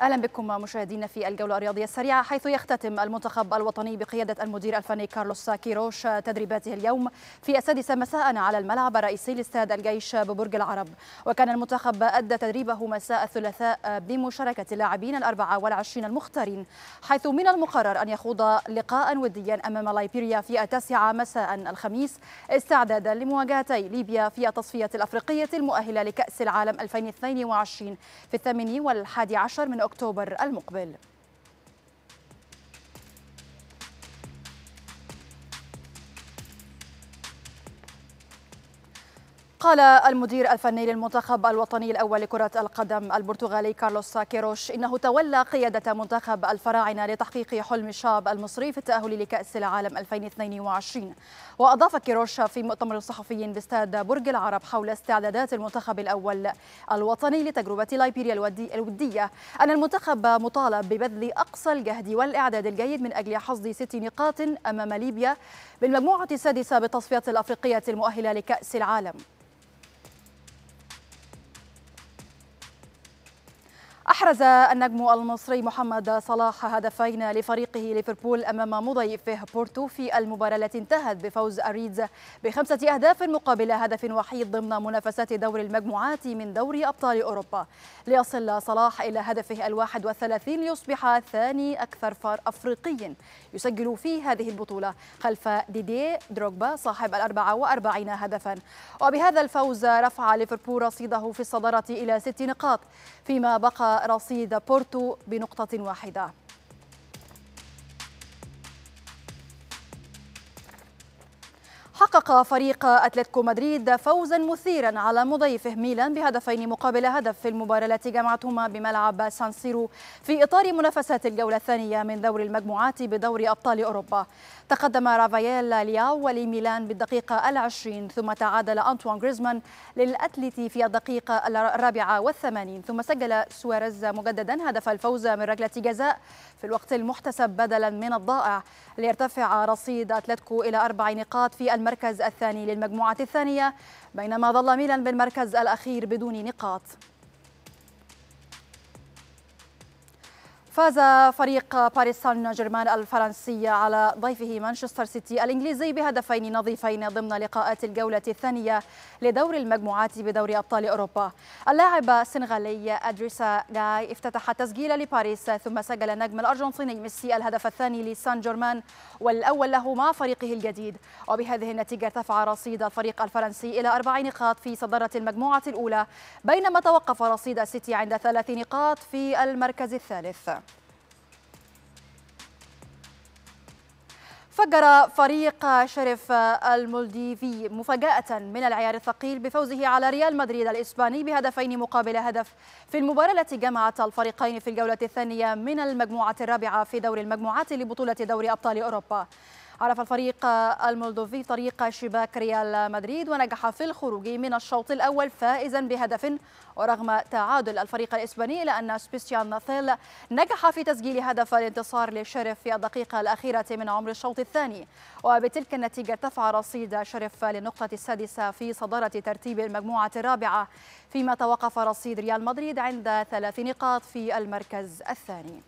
اهلا بكم مشاهدينا في الجوله الرياضيه السريعه حيث يختتم المنتخب الوطني بقياده المدير الفني كارلوس كيروش تدريباته اليوم في السادسه مساء على الملعب الرئيسي لاستاد الجيش ببرج العرب وكان المنتخب ادى تدريبه مساء الثلاثاء بمشاركه اللاعبين ال والعشرين المختارين حيث من المقرر ان يخوض لقاء وديا امام لايبيريا في التاسعه مساء الخميس استعدادا لمواجهتي ليبيا في التصفيه الافريقيه المؤهله لكاس العالم 2022 في الثامن والحادي عشر من أكتوبر المقبل قال المدير الفني للمنتخب الوطني الأول لكرة القدم البرتغالي كارلوس كيروش إنه تولى قيادة منتخب الفراعنة لتحقيق حلم الشعب المصري في التأهل لكأس العالم 2022 وأضاف كيروش في مؤتمر صحفي باستاد برج العرب حول استعدادات المنتخب الأول الوطني لتجربة لايبيريا الودية أن المنتخب مطالب ببذل أقصى الجهد والإعداد الجيد من أجل حصد ست نقاط أمام ليبيا بالمجموعة السادسة بالتصفيات الأفريقية المؤهلة لكأس العالم أحرز النجم المصري محمد صلاح هدفين لفريقه ليفربول أمام مضيفه بورتو في المباراة التي انتهت بفوز أريدز بخمسة أهداف مقابل هدف وحيد ضمن منافسات دور المجموعات من دوري أبطال أوروبا ليصل صلاح إلى هدفه الواحد والثلاثين ليصبح ثاني أكثر فار أفريقي يسجل في هذه البطولة خلف ديدي دروغبا صاحب الأربعة وأربعين هدفا وبهذا الفوز رفع ليفربول رصيده في الصدارة إلى ست نقاط فيما بقى رصيد بورتو بنقطة واحدة حقق فريق أتلتيكو مدريد فوزا مثيرا على مضيفه ميلان بهدفين مقابل هدف في المباراة التي جمعتهما بملعب سانسيرو في إطار منافسات الجولة الثانية من دور المجموعات بدور أبطال أوروبا تقدم رافاييل لياو ولميلان بالدقيقة العشرين ثم تعادل أنطوان غريزمان للأتلتي في الدقيقة الرابعة والثمانين ثم سجل سواريز مجددا هدف الفوز من ركلة جزاء في الوقت المحتسب بدلا من الضائع ليرتفع رصيد أتلتيكو إلى أربع نقاط في المركز المركز الثاني للمجموعة الثانية بينما ظل ميلان بالمركز الأخير بدون نقاط فاز فريق باريس سان جيرمان الفرنسي على ضيفه مانشستر سيتي الانجليزي بهدفين نظيفين ضمن لقاءات الجوله الثانيه لدور المجموعات بدوري ابطال اوروبا. اللاعب السنغالي ادريسا جاي افتتح التسجيل لباريس ثم سجل نجم الارجنتيني ميسي الهدف الثاني لسان جيرمان والاول له مع فريقه الجديد وبهذه النتيجه ارتفع رصيد الفريق الفرنسي الى اربع نقاط في صداره المجموعه الاولى بينما توقف رصيد سيتي عند ثلاث نقاط في المركز الثالث. فجر فريق شرف المولديفي مفاجأة من العيار الثقيل بفوزه على ريال مدريد الإسباني بهدفين مقابل هدف في المباراة التي جمعت الفريقين في الجولة الثانية من المجموعة الرابعة في دور المجموعات لبطولة دوري أبطال أوروبا عرف الفريق المولدوفي طريق شباك ريال مدريد ونجح في الخروج من الشوط الأول فائزا بهدف ورغم تعادل الفريق الإسباني إلا أن سبيستيان ناثيل نجح في تسجيل هدف الانتصار للشرف في الدقيقة الأخيرة من عمر الشوط الثاني وبتلك النتيجة ارتفع رصيد شرف للنقطة السادسة في صدارة ترتيب المجموعة الرابعة فيما توقف رصيد ريال مدريد عند ثلاث نقاط في المركز الثاني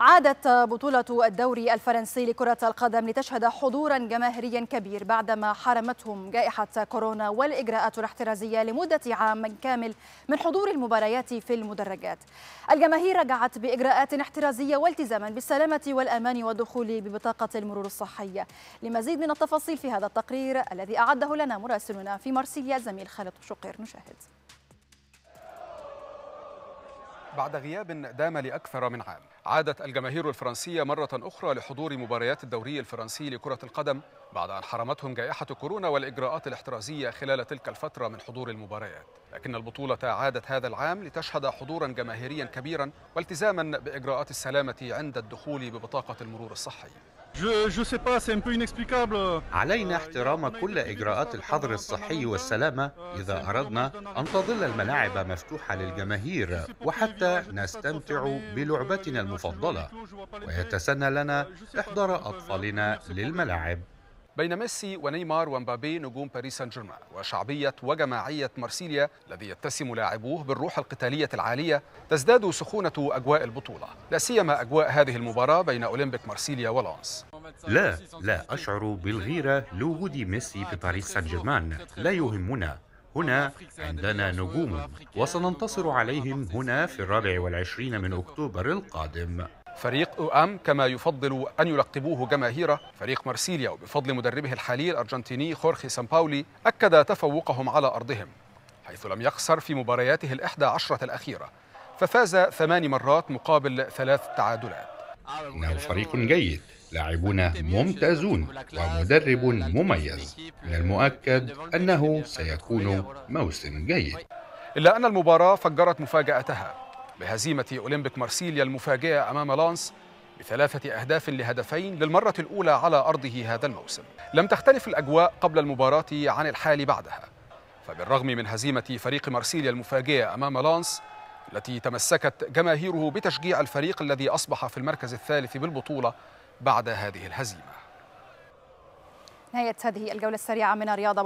عادت بطولة الدوري الفرنسي لكرة القدم لتشهد حضورا جماهيريا كبير بعدما حرمتهم جائحة كورونا والإجراءات الاحترازية لمدة عام كامل من حضور المباريات في المدرجات الجماهير رجعت بإجراءات احترازية والتزاما بالسلامة والأمان والدخول ببطاقة المرور الصحية لمزيد من التفاصيل في هذا التقرير الذي أعده لنا مراسلنا في مرسيليا زميل خالد شقير نشاهد بعد غياب دام لأكثر من عام عادت الجماهير الفرنسية مرة أخرى لحضور مباريات الدوري الفرنسي لكرة القدم بعد أن حرمتهم جائحة كورونا والإجراءات الاحترازية خلال تلك الفترة من حضور المباريات لكن البطولة عادت هذا العام لتشهد حضورا جماهيريا كبيرا والتزاما بإجراءات السلامة عند الدخول ببطاقة المرور الصحي علينا احترام كل إجراءات الحظر الصحي والسلامة إذا أردنا أن تظل الملاعب مفتوحة للجماهير وحتى نستمتع بلعبتنا المفضلة ويتسنى لنا إحضار أطفالنا للملاعب بين ميسي ونيمار ومبابي نجوم باريس سان جيرمان وشعبية وجماعية مارسيليا الذي يتسم لاعبوه بالروح القتالية العالية تزداد سخونة أجواء البطولة لا سيما أجواء هذه المباراة بين أولمبيك مارسيليا ولانس لا لا أشعر بالغيرة لوجود ميسي في باريس سان جيرمان لا يهمنا هنا عندنا نجوم وسننتصر عليهم هنا في الرابع والعشرين من أكتوبر القادم فريق أم كما يفضل أن يلقبوه جماهيره فريق مرسيليا وبفضل مدربه الحالي الأرجنتيني خورخي سامباولي أكد تفوقهم على أرضهم حيث لم يخسر في مبارياته الإحدى عشرة الأخيرة ففاز ثمان مرات مقابل ثلاث تعادلات إنه فريق جيد لاعبون ممتازون ومدرب مميز من المؤكد أنه سيكون موسم جيد إلا أن المباراة فجرت مفاجأتها بهزيمة أولمبيك مارسيليا المفاجئة أمام لانس بثلاثة أهداف لهدفين للمرة الأولى على أرضه هذا الموسم لم تختلف الأجواء قبل المباراة عن الحال بعدها فبالرغم من هزيمة فريق مارسيليا المفاجئة أمام لانس التي تمسكت جماهيره بتشجيع الفريق الذي أصبح في المركز الثالث بالبطولة بعد هذه الهزيمة نهاية هذه الجولة السريعة من الرياضة